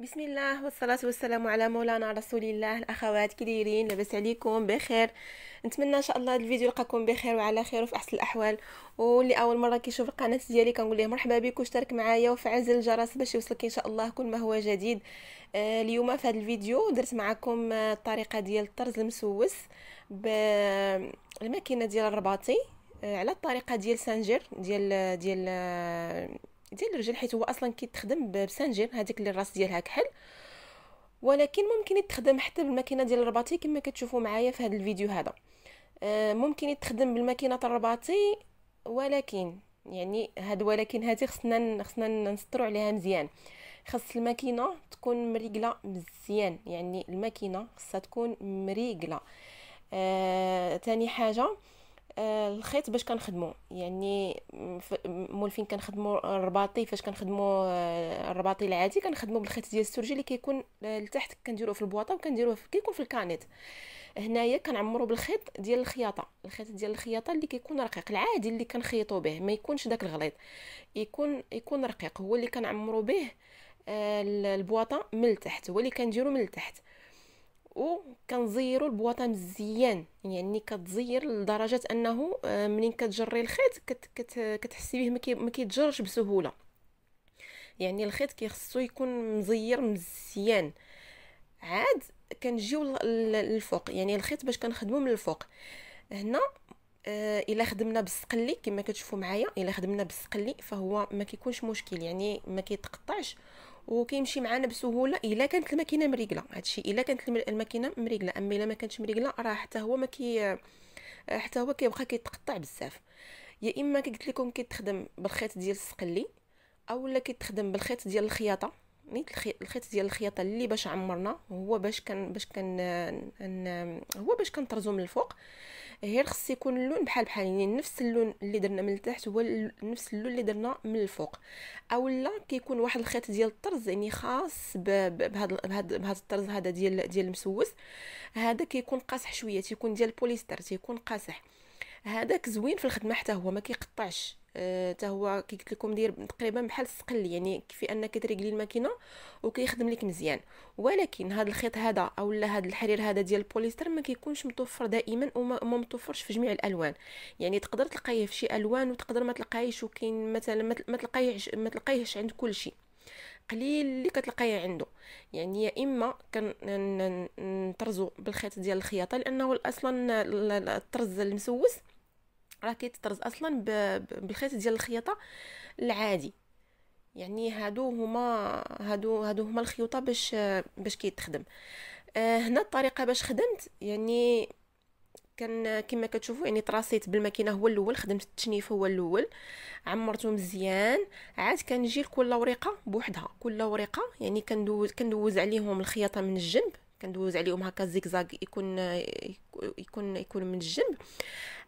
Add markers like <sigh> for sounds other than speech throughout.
بسم الله والصلاة والسلام على مولانا رسول الله الأخوات كديرين لاباس عليكم بخير نتمنى إن شاء الله الفيديو يلقاكم بخير وعلى خير وفي أحسن الأحوال واللي أول مرة كيشوف القناة ديالي كنقول ليه مرحبا بك واشترك معايا وفعل زر الجرس باش يوصلك إن شاء الله كل ما هو جديد آه، اليوم في هذا الفيديو درت معكم الطريقة آه، ديال الطرز المسوس بالماكينة آه، ديال الرباطي على الطريقة ديال سانجر ديال ديال آه ديال الرجل حيت هو اصلا كيتخدم بسنجر هذيك اللي الراس ديالها كحل ولكن ممكن يتخدم حتى بالماكينه ديال الرباطي كما كتشوفوا معايا في هذا الفيديو هذا آه، ممكن يتخدم بالماكينه الرباطي ولكن يعني هاد ولكن هادي خصنا خصنا نستروا عليها مزيان خص الماكينه تكون مريقله مزيان يعني الماكينه خصها تكون مريقله آه، تاني حاجه آه، الخيط باش كنخدمو يعني مول فين كنخدمو الرباطي فاش كنخدمو آه، الرباطي العادي كنخدمو بالخيط ديال السرجي اللي كيكون آه، لتحت كنديروه في البواطه وكنديروه في كيكون في الكانيت هنايا كنعمرو بالخيط ديال الخياطه الخيط ديال الخياطه اللي كيكون رقيق العادي اللي كنخيطو به ما يكونش داك الغليظ يكون يكون رقيق هو اللي كنعمرو به البواطه من التحت هو اللي كنديرو من التحت وكنزيروا البواطه مزيان يعني كتزير لدرجه انه آه، منين كتجري الخيط كت كت كتحسي به ما كيتجرش بسهوله يعني الخيط كيخصو يكون مزير مزيان عاد كنجيو للفوق يعني الخيط باش كنخدمو من الفوق هنا آه، الا خدمنا بالسقلي كما كتشوفوا معايا الا خدمنا بالسقلي فهو ما كيكونش مشكل يعني ما كيتقطعش وكيمشي معانا بسهوله الا كانت الماكينه مريقله هادشي الا كانت الماكينه مريقله اما الا ما كانتش مريقله راه حتى هو ما كي حتى هو كيبقى كيتقطع بزاف يا اما قلت لكم كيتخدم بالخيط ديال السقلي اولا كيتخدم بالخيط ديال الخياطه نيت الخيط ديال الخياطه اللي باش عمرنا هو باش كان باش كان آه، هو باش كنطرزو من الفوق غير خص يكون اللون بحال بحال يعني نفس اللون اللي درنا من التحت هو نفس اللون اللي درنا من الفوق اولا كيكون واحد الخيط ديال الطرز يعني خاص بهذا بهذا الطرز هذا ديال ديال المسوس هذا كيكون قاصح شويه تيكون ديال البوليستر تيكون قاصح هذاك زوين في الخدمه حتى هو ما كيقطعش حتى هو كي قلت لكم داير تقريبا بحال السقل يعني كيفي انك تريقلي الماكينه وكيخدم لك مزيان ولكن هذا الخيط هذا اولا هذا الحرير هذا ديال البوليستر ما كيكونش متوفر دائما وما متوفرش في جميع الالوان يعني تقدر تلقايه في شي الوان وتقدر ما تلقايهش وكاين مثلا ما تلقايهش ما تلقايهش عند كل شيء قليل اللي كتلقايه عنده يعني يا اما كنطرزو بالخيط ديال الخياطه لانه اصلا الطرز المسوس راه كيتطرز اصلا بالخيط ديال الخياطه العادي يعني هادو هما هادو هادو هما الخيوطه باش باش كيتخدم آه هنا الطريقه باش خدمت يعني كان كما كتشوفوا يعني طراسيت بالماكينه هو الاول خدمت التشنيف هو الاول عمرته مزيان عاد كنجي لكل ورقه بوحدها كل ورقه يعني كندوز كندوز عليهم الخياطه من الجنب كندوز عليهم هكا زيكزاك يكون يكون يكون من الجنب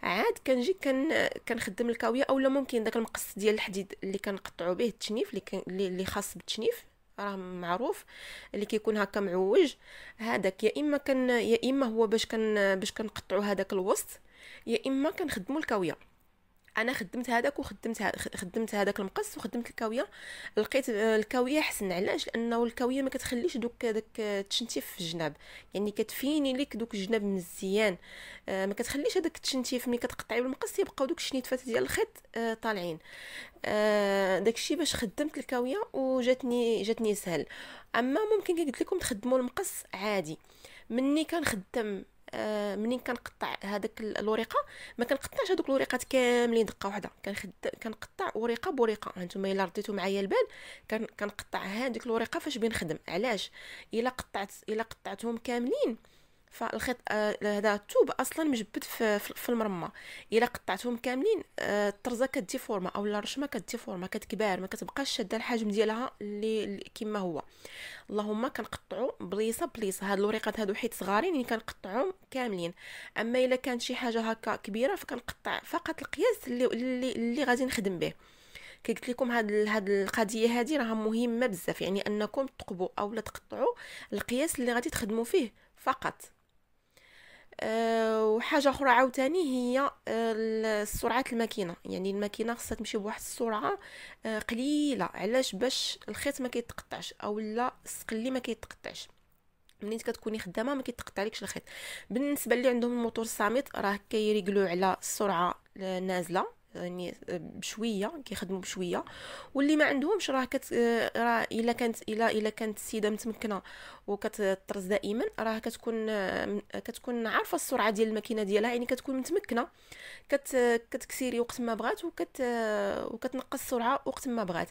عاد كنجي كن كنخدم الكاويه اولا ممكن داك المقص ديال الحديد اللي كنقطعوا به التشنيف اللي اللي خاص بالتشنيف راه معروف اللي كيكون هكا معوج هذاك يا اما كان يا اما هو باش كن باش كنقطعوا هذاك الوسط يا اما كنخدموا الكاويه انا خدمت هذاك وخدمت خدمت هذاك المقص وخدمت الكاويه لقيت آه، الكاويه حسن علاش لانه الكاويه ما كتخليش دوك داك التشنتيف في الجناب يعني كتفيني لك دوك الجناب مزيان آه، ما كتخليش هذاك التشنتيف ملي كتقطعي بالمقص يبقاو دوك الشنيتفات ديال الخيط آه، طالعين داكشي باش خدمت الكاويه وجاتني جاتني سهل اما ممكن كي قلت لكم تخدموا المقص عادي مني كنخدم آه منين كنقطع هذاك الورقه ما كنقطعش هذوك الوريقات كاملين دقه واحده كنخد كنقطع ورقه بورقه هانتوما الا رديتو معايا البال كن... كنقطع هذيك الورقه فاش بنخدم علاش الا قطعت الا قطعتهم كاملين فالخيط آه، هذا الثوب اصلا مجبد في, في المرمى الا قطعتهم كاملين آه، الطرزه كدي فورما او الرشمه كدي فورما كتكبر ما كتبقاش شاده الحجم ديالها اللي كما هو اللهم كنقطعو بليصه بليصه هاد الوريقات هادو حيت صغارين يعني كنقطعهم كاملين اما الا كانت شي حاجه هكا كبيره فكنقطع فقط القياس اللي اللي, اللي غادي نخدم به قلت لكم هاد هاد القضيه هادي راها مهمه بزاف يعني انكم تقبوا اولا تقطعوا القياس اللي غادي تخدموا فيه فقط آه، وحاجه اخرى عاوتاني هي آه، سرعه الماكينه يعني الماكينه خاصها تمشي بواحد السرعه آه، قليله علاش باش الخيط ما كيتقطعش او لا السقلي ما كيتقطعش منين كتكوني خدامه ما كيتقطع لكش الخيط بالنسبه اللي عندهم الموتور الصامت راه كيريغلو على السرعه نازله يعني بشويه كيخدموا بشويه واللي ما عندهمش راه كت راه الا كانت الا الا كانت السيده متمكنه وكتطرز دائما راه كتكون كتكون عارفه السرعه ديال الماكينه ديالها يعني كتكون متمكنه كت كتكسيري وقت ما بغات وكت وكتنقص السرعه وقت ما بغات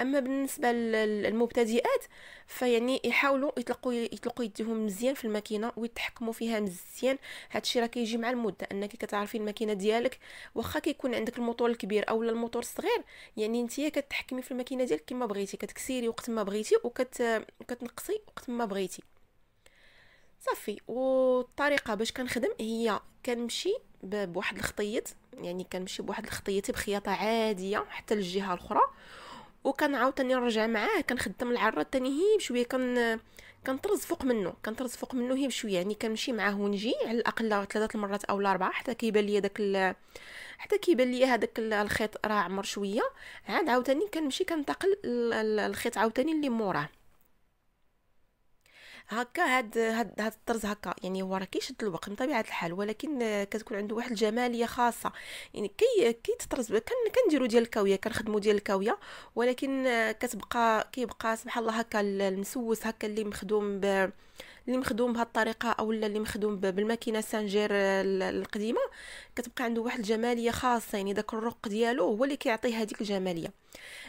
اما بالنسبه للمبتدئات فيعني يحاولوا يطلقوا يطلقوا يديهم مزيان في الماكينه ويتحكموا فيها مزيان هادشي راه كيجي مع المده انك كتعرفي الماكينه ديالك واخا كيكون عندك الموتور الكبير او الموتور الصغير يعني انت كتحكمي في الماكينه ديالك كما بغيتي كتكسيري وقت ما بغيتي وكت كتنقصي وقت ما بغيتي صافي والطريقه باش كنخدم هي كنمشي بواحد الخطيط يعني كنمشي بواحد الخطيط بخياطه عاديه حتى للجهه الاخرى وكنعاود ثاني نرجع معاه كنخدم العره تاني هي بشويه كن كنطرز فوق منه كنطرز فوق منه هي بشويه يعني كنمشي معاه ونجي على الاقل ثلاثه المرات او الاربعه حتى كيبان ليا داك ال... حتى كيبان ليا هذاك الخيط راه عمر شويه عاد عاوتاني كنمشي كنتقل الخيط عاوتاني اللي موراه هكا هاد هاد هاد الطرز هكا يعني هو راه كيشد الوقت من طبيعه الحال ولكن كتكون عنده واحد الجماليه خاصه يعني كي كيتطرز كن كنديرو ديال الكاويه كنخدموا ديال الكاويه ولكن كتبقى كيبقى سبحان الله هكا المسوس هكا اللي مخدوم ب اللي مخدوم بهذه الطريقه او اللي مخدوم بالماكينه سانجير آه، القديمه كتبقى عنده واحد الجماليه خاصه يعني داك الرق ديالو هو اللي كيعطيه هذيك الجماليه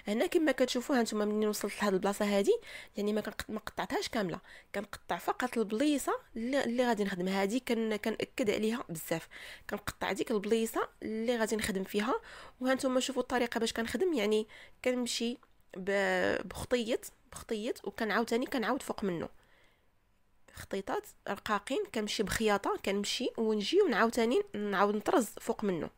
هنا كما كتشوفوا هانتوما منين وصلت لهاد البلاصه هادي يعني ما قطعتهاش كامله كنقطع فقط البليصه اللي غادي نخدم هادي كن كنأكد عليها بزاف كنقطع ديك البليصه اللي غادي نخدم فيها وهانتوما شوفوا الطريقه باش كنخدم يعني كنمشي بخطيط بخطيط وكنعاود ثاني كنعاود فوق منه خطيطات رقاقين كنمشي بخياطه كنمشي ونجي ثاني نعاود نطرز فوق منه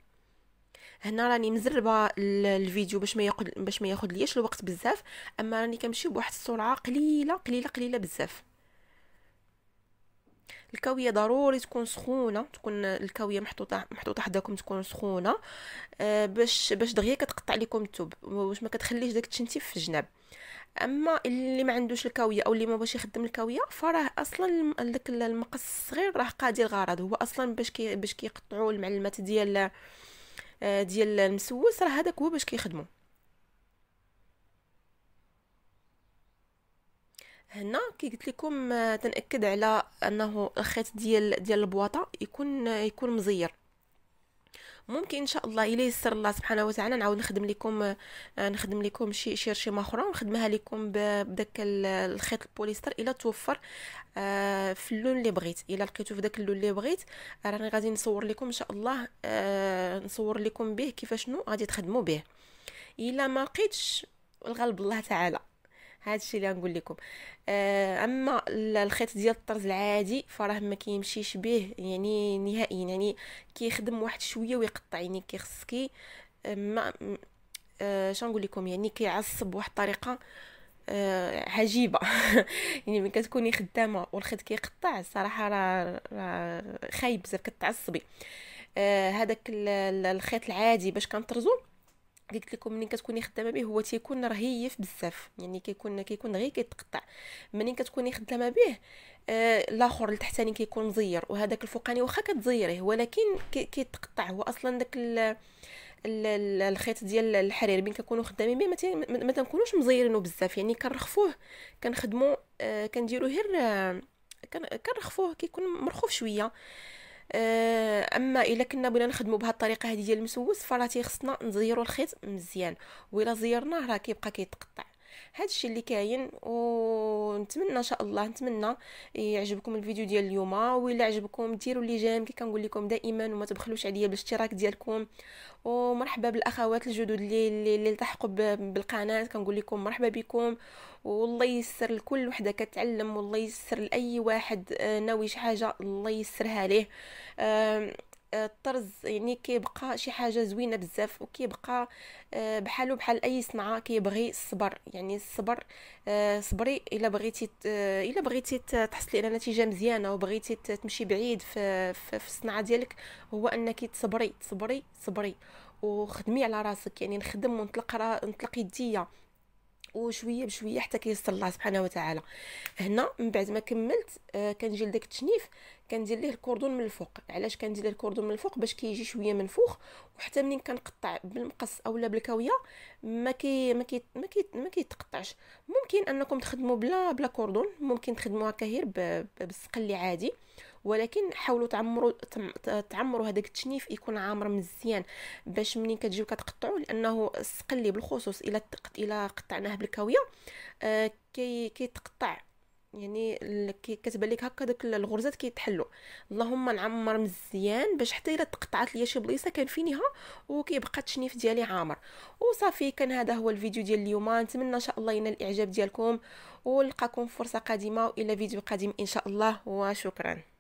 هنا راني مزربه الفيديو باش ما ياخذ باش ما ياخذ لياش الوقت بزاف اما راني كنمشي بواحد السرعه قليله قليله قليله بزاف الكاويه ضروري تكون سخونه تكون الكاويه محطوطه محطوطه حداكم تكون سخونه آه باش باش دغيا كتقطع لكم الثوب باش ما كتخليش داك التشنتيف في الجناب اما اللي ما عندوش الكاويه او اللي ما باش يخدم الكاويه فراه اصلا داك المقص الصغير راه قاضي الغرض هو اصلا باش كي باش كيقطعوا المعلمات ديال آه، ديال المسوس راه هذاك هو باش كيخدموا هنا كي قلت لكم آه، تنأكد على انه الخيط ديال ديال البواطه يكون آه، يكون مزير ممكن ان شاء الله الى يسر الله سبحانه وتعالى نعاود نخدم لكم آه، نخدم لكم شي شي رشيمه اخرى ونخدمها لكم بداك الخيط البوليستر الى توفر آه، في اللون اللي بغيت الى لقيتو في داك اللون اللي بغيت راني غادي نصور لكم ان شاء الله آه، نصور لكم به كيفاش شنو غادي تخدموا به الا ما لقيتش الغلب الله تعالى هذا الشيء اللي غنقول لكم آه، اما الخيط ديال الطرز العادي فراه ما كيمشيش به يعني نهائيا يعني كيخدم واحد شويه ويقطع يعني كيخصكي آه، ما آه، شنو لكم يعني كيعصب بواحد الطريقه أه عجيبه <laughs> يعني ملي كتكوني خدامه والخيط كيقطع الصراحه راه را خايب بزاف كتعصبي هذاك الخيط العادي باش كنطرزو قلت لكم منين كتكوني خدامه به هو تيكون رهيف بزاف يعني كيكون كيكون غير كيتقطع منين كتكوني خدامه به آه الاخر التحتاني كيكون مزير وهذاك الفوقاني واخا كتزيريه ولكن كيتقطع هو اصلا داك الخيط ديال الحرير بين كنكونوا خدامين به ما تنكونوش مزيرينو بزاف يعني كنرخفوه كنخدمو آه كنديروه غير آه، كنرخفوه كيكون مرخوف شويه آه، اما الا كنا بغينا نخدمو بهذه الطريقه هذه ديال المسوس فراه تيخصنا نزيرو الخيط مزيان و الا زيرناه راه كيبقى كيتقطع هذا الشيء اللي كاين ونتمنى ان شاء الله نتمنى يعجبكم الفيديو ديال اليوم وإلا عجبكم ديروا لي جيم كي كنقول لكم دائما وما تبخلوش عليا بالاشتراك ديالكم ومرحبا بالاخوات الجدد اللي اللي التحقوا بالقناه كنقول لكم مرحبا بكم والله يسر لكل وحده كتعلم والله يسر لاي واحد آه، ناوي شي حاجه الله يسرها ليه الطرز يعني كيبقى شي حاجه زوينه بزاف وكيبقى آه، بحالو بحال اي صنعه كيبغي الصبر يعني الصبر آه، صبري الا بغيتي آه، الا بغيتي تحصلي على نتيجه مزيانه وبغيتي تمشي بعيد في في, في ديالك هو انك تصبري تصبري تصبري وخدمي على راسك يعني نخدم ونطلق را... نطلق يديا وشويه بشويه حتى كيسر الله سبحانه وتعالى هنا من بعد ما كملت آه كنجي لداك التشنيف كندير ليه الكوردون من الفوق علاش كندير ليه الكوردون من الفوق باش كيجي شويه منفوخ وحتى منين كنقطع بالمقص اولا بالكاويه ما كي ما كي ما, كي ما تقطعش. ممكن انكم تخدموا بلا بلا كوردون ممكن تخدموها هكا غير بالسقل عادي ولكن حاولوا تعمروا تعمروا هذاك التشنيف يكون عامر مزيان باش منين كتجيو كتقطعوا لانه السقلي بالخصوص الا الى قطعناه بالكاويه آه كي كيتقطع يعني كتبان لك هكا داك الغرزات كيتحلوا اللهم نعمر مزيان باش حتى الا تقطعات ليا شي كان كنفينيها وكيبقى التشنيف ديالي عامر وصافي كان هذا هو الفيديو ديال اليوم نتمنى ان شاء الله ينال الاعجاب ديالكم ونلقاكم فرصه قادمه والى فيديو قادم ان شاء الله وشكرا